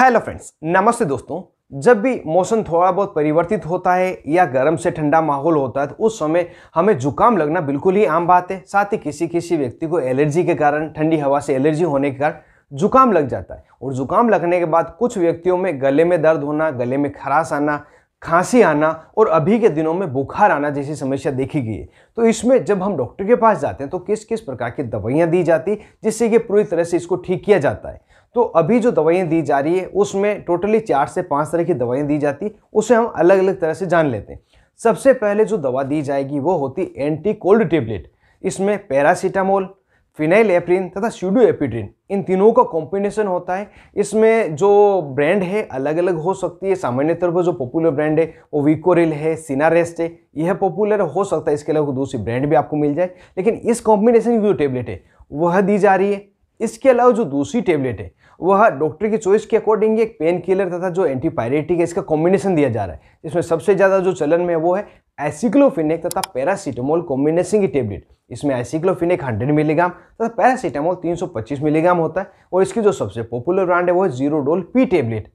hello friends नमस्ते दोस्तों जब भी मौसम थोड़ा बहुत परिवर्तित होता है या गर्म से ठंडा माहौल होता है तो उस समय हमें जुकाम लगना बिल्कुल ही आम बात है साथ ही किसी किसी व्यक्ति को एलर्जी के कारण ठंडी हवा से एलर्जी होने के कारण जुकाम लग जाता है और जुकाम लगने के बाद कुछ व्यक्तियों में गले में दर्द होना गले में खराश आना खांसी आना और अभी के दिनों में बुखार आना जैसी समस्या देखी गई है तो इसमें जब हम डॉक्टर के पास जाते हैं तो किस किस प्रकार की दवाइयाँ दी जाती जिससे कि पूरी तरह से इसको ठीक किया जाता है तो अभी जो दवाइयाँ दी जा रही है उसमें टोटली चार से पाँच तरह की दवाइयाँ दी जाती उसे हम अलग अलग तरह से जान लेते हैं सबसे पहले जो दवा दी जाएगी वो होती एंटी कोल्ड टेबलेट इसमें पैरासीटामोल फिनाइल एप्रिन तथा सीडो एपिड्रिन इन तीनों का कॉम्बिनेशन होता है इसमें जो ब्रांड है अलग अलग हो सकती है सामान्य तौर पर जो पॉपुलर ब्रांड है वो विकोरिल है सिनारेस्ट है यह पॉपुलर हो सकता है इसके अलावा दूसरी ब्रांड भी आपको मिल जाए लेकिन इस कॉम्बिनेशन की जो टेबलेट है वह दी जा रही है इसके अलावा जो दूसरी टेबलेट है वह डॉक्टर की चॉइस के अकॉर्डिंग एक पेन किलर तथा जो एंटीपायरेटिक है इसका कॉम्बिनेशन दिया जा रहा है इसमें सबसे ज़्यादा जो चलन में है वो है एसिक्लोफिनिक तथा पैरासीटामोल कॉम्बिनेशन की टेबलेट इसमें एसिक्लोफिनिक 100 मिलीग्राम तथा पैरासीटामोल 325 मिलीग्राम होता है और इसकी जो सबसे पॉपुलर ब्रांड है वो है जीरो डोल पी टेबलेट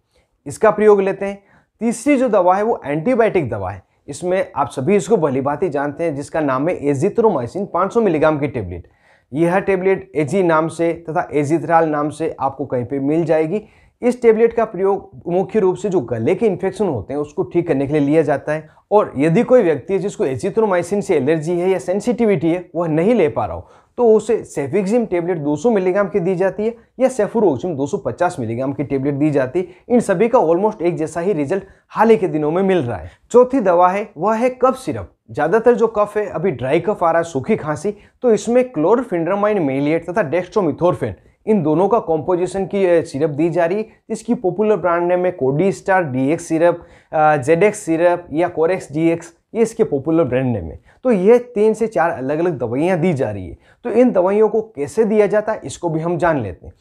इसका प्रयोग लेते हैं तीसरी जो दवा है वो एंटीबायोटिक दवा है इसमें आप सभी इसको भली जानते हैं जिसका नाम है एजिथ्रोमाइसिन पाँच मिलीग्राम की टेबलेट यह टेबलेट एजी नाम से तथा एजिथ्राल नाम से आपको कहीं पे मिल जाएगी इस टेबलेट का प्रयोग मुख्य रूप से जो गले के इन्फेक्शन होते हैं उसको ठीक करने के लिए लिया जाता है और यदि कोई व्यक्ति है जिसको एजिथ्रोमाइसिन से एलर्जी है या सेंसिटिविटी है वह नहीं ले पा रहा हो तो उसे सेफिक्जिम टेबलेट 200 मिलीग्राम की दी जाती है या सेफुरोक्सिम 250 मिलीग्राम की टेबलेट दी जाती है इन सभी का ऑलमोस्ट एक जैसा ही रिजल्ट हाल ही के दिनों में मिल रहा है चौथी दवा है वह है कफ सिरप ज़्यादातर जो कफ है अभी ड्राई कफ आ रहा है सूखी खांसी तो इसमें क्लोरफिंड्रामाइन मेलिएट तथा डेक्स्ट्रोमिथोरफिन इन दोनों का कॉम्पोजिशन की सिरप दी जा रही है इसकी पॉपुलर ब्रांड नेम है Codistar D X syrup Zedex syrup या कोरेक्स डी एक्स ये इसके पॉपुलर ब्रांड नेम है तो ये तीन से चार अलग अलग दवाइयाँ दी जा रही है तो इन दवाइयों को कैसे दिया जाता है इसको भी हम जान लेते हैं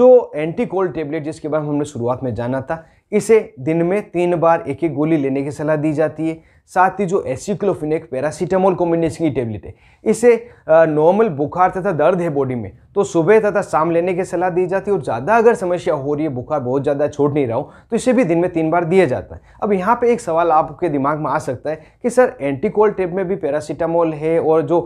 जो एंटी कोल्ड टेबलेट जिसके बारे में हमने शुरुआत में जाना था इसे दिन में तीन बार एक एक गोली लेने की सलाह दी जाती है साथ ही जो एक पैरासीटामोल कॉम्बिनेशन की टेबलेट है इसे नॉर्मल बुखार तथा दर्द है बॉडी में तो सुबह तथा शाम लेने की सलाह दी जाती है और ज़्यादा अगर समस्या हो रही है बुखार बहुत ज़्यादा छोड़ नहीं रहा हो तो इसे भी दिन में तीन बार दिया जाता है अब यहाँ पे एक सवाल आपके दिमाग में आ सकता है कि सर एंटीकोल टेप में भी पैरासीटामोल है और जो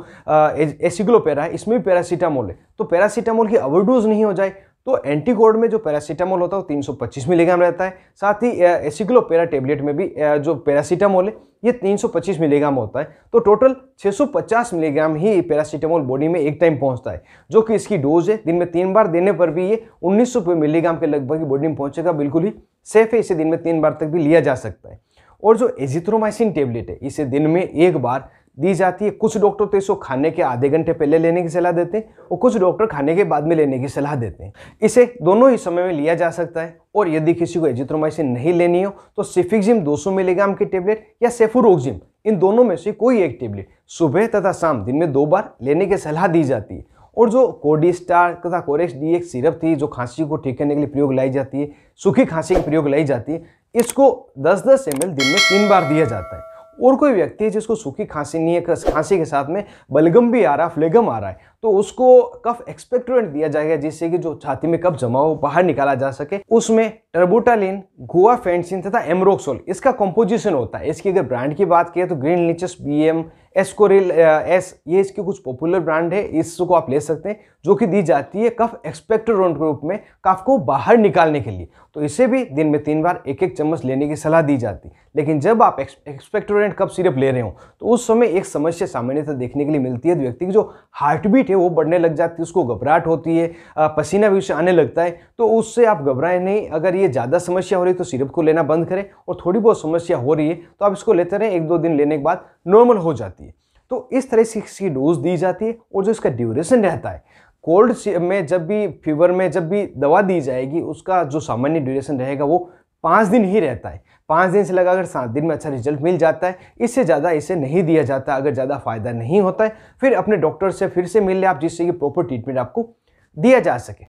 एसिक्लोपेरा है इसमें भी पैरासीटामोल है तो पैरासीटामोल की ओवरडोज नहीं हो जाए तो एंटीकोड में जो पैरासीटामोल होता है वो 325 मिलीग्राम रहता है साथ ही एसिक्लोपेरा टेबलेट में भी जो पैरासीटामोल है ये 325 मिलीग्राम होता है तो टोटल 650 मिलीग्राम ही पैरासीटामोल बॉडी में एक टाइम पहुंचता है जो कि इसकी डोज है दिन में तीन बार देने पर भी ये 1900 मिलीग्राम के लगभग ही बॉडी में पहुँचेगा बिल्कुल ही सेफ है इसे दिन में तीन बार तक भी लिया जा सकता है और जो एजिथ्रोमाइसिन टेबलेट है इसे दिन में एक बार दी जाती है कुछ डॉक्टर तो इसको खाने के आधे घंटे पहले लेने की सलाह देते हैं और कुछ डॉक्टर खाने के बाद में लेने की सलाह देते हैं इसे दोनों ही समय में लिया जा सकता है और यदि किसी को एजिथ्रोमाइसिन नहीं लेनी हो तो सिफिक्जिम 200 मिलीग्राम की टेबलेट या सेफुरोक्जिम इन दोनों में से कोई एक टेबलेट सुबह तथा शाम दिन में दो बार लेने की सलाह दी जाती है और जो कोडिस्टार तथा कोरेक्स डी एक सिरप थी जो खांसी को ठीक करने के लिए प्रयोग लाई जाती है सूखी खांसी के प्रयोग लाई जाती है इसको दस दस एम दिन में तीन बार दिया जाता है और कोई व्यक्ति है जिसको सूखी खांसी नहीं है खांसी के साथ में बलगम भी आ रहा है फ्लेगम आ रहा है तो उसको कफ एक्सपेक्टोरेंट दिया जाएगा जिससे कि जो छाती में कफ जमा हो बाहर निकाला जा सके उसमें टर्बोटालिन गोवा फेंसिन तथा एमरोक्सोल इसका कॉम्पोजिशन होता है इसकी अगर ब्रांड की बात करें तो Grilinctus B M Ascoril S ये इसके कुछ पॉपुलर ब्रांड है इसको आप ले सकते हैं जो कि दी जाती है कफ एक्सपेक्टोरेंट के रूप में कफ को बाहर निकालने के लिए तो इसे भी दिन में तीन बार एक एक चम्मच लेने की सलाह दी जाती है लेकिन जब आप एक्सपेक्टोरेंट कफ सिरप ले रहे हो तो उस समय एक समस्या सामान्यतः देखने के लिए मिलती है तो व्यक्ति की जो हार्ट बीट है वो बढ़ने लग जाती है उसको घबराहट होती है पसीना भी उसे आने लगता है तो उससे आप घबराएं नहीं अगर ये ज़्यादा समस्या हो रही है तो सिरप को लेना बंद करें और थोड़ी बहुत समस्या हो रही है तो आप इसको लेते रहें एक दो दिन लेने के बाद नॉर्मल हो जाती है तो इस तरह से इसकी डोज दी जाती है और जो इसका ड्यूरेशन रहता है कोल्ड में जब भी फीवर में जब भी दवा दी जाएगी उसका जो सामान्य ड्यूरेशन रहेगा वो पाँच दिन ही रहता है पाँच दिन से लगा अगर सात दिन में अच्छा रिजल्ट मिल जाता है इससे ज़्यादा इसे नहीं दिया जाता अगर ज़्यादा फ़ायदा नहीं होता है फिर अपने डॉक्टर से फिर से मिल लें आप जिससे कि प्रॉपर ट्रीटमेंट आपको दिया जा सके